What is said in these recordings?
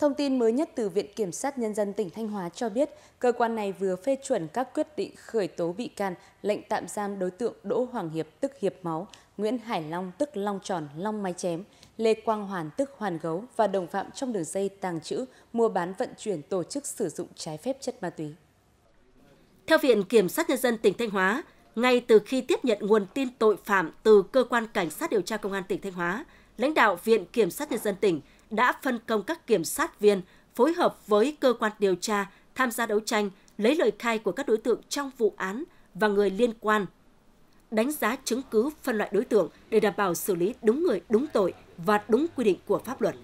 Thông tin mới nhất từ Viện Kiểm sát Nhân dân tỉnh Thanh Hóa cho biết, cơ quan này vừa phê chuẩn các quyết định khởi tố bị can, lệnh tạm giam đối tượng Đỗ Hoàng Hiệp tức Hiệp Máu, Nguyễn Hải Long tức Long Tròn, Long Mai Chém, Lê Quang Hoàn tức Hoàn Gấu và đồng phạm trong đường dây tàng trữ, mua bán vận chuyển tổ chức sử dụng trái phép chất ma túy. Theo Viện Kiểm sát Nhân dân tỉnh Thanh Hóa, ngay từ khi tiếp nhận nguồn tin tội phạm từ cơ quan cảnh sát điều tra công an tỉnh Thanh Hóa, lãnh đạo Viện Kiểm sát Nhân dân tỉnh đã phân công các kiểm sát viên phối hợp với cơ quan điều tra tham gia đấu tranh lấy lời khai của các đối tượng trong vụ án và người liên quan, đánh giá chứng cứ phân loại đối tượng để đảm bảo xử lý đúng người, đúng tội và đúng quy định của pháp luật.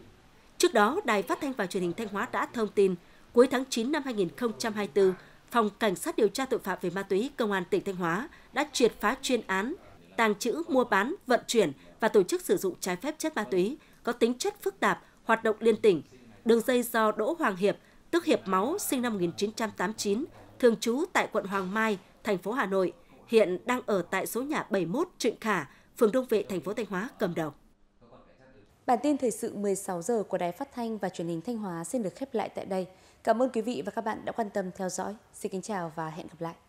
Trước đó, Đài Phát thanh và Truyền hình Thanh Hóa đã thông tin, cuối tháng 9 năm 2024, Phòng Cảnh sát điều tra tội phạm về ma túy Công an tỉnh Thanh Hóa đã triệt phá chuyên án tàng trữ, mua bán, vận chuyển và tổ chức sử dụng trái phép chất ma túy có tính chất phức tạp hoạt động liên tỉnh. Đường dây do Đỗ Hoàng Hiệp, tức Hiệp Máu, sinh năm 1989, thường trú tại quận Hoàng Mai, thành phố Hà Nội, hiện đang ở tại số nhà 71 Trịnh Khả, phường Đông Vệ, thành phố Thanh Hóa cầm đầu. Bản tin thời sự 16 giờ của Đài Phát thanh và Truyền hình Thanh Hóa xin được khép lại tại đây. Cảm ơn quý vị và các bạn đã quan tâm theo dõi. Xin kính chào và hẹn gặp lại.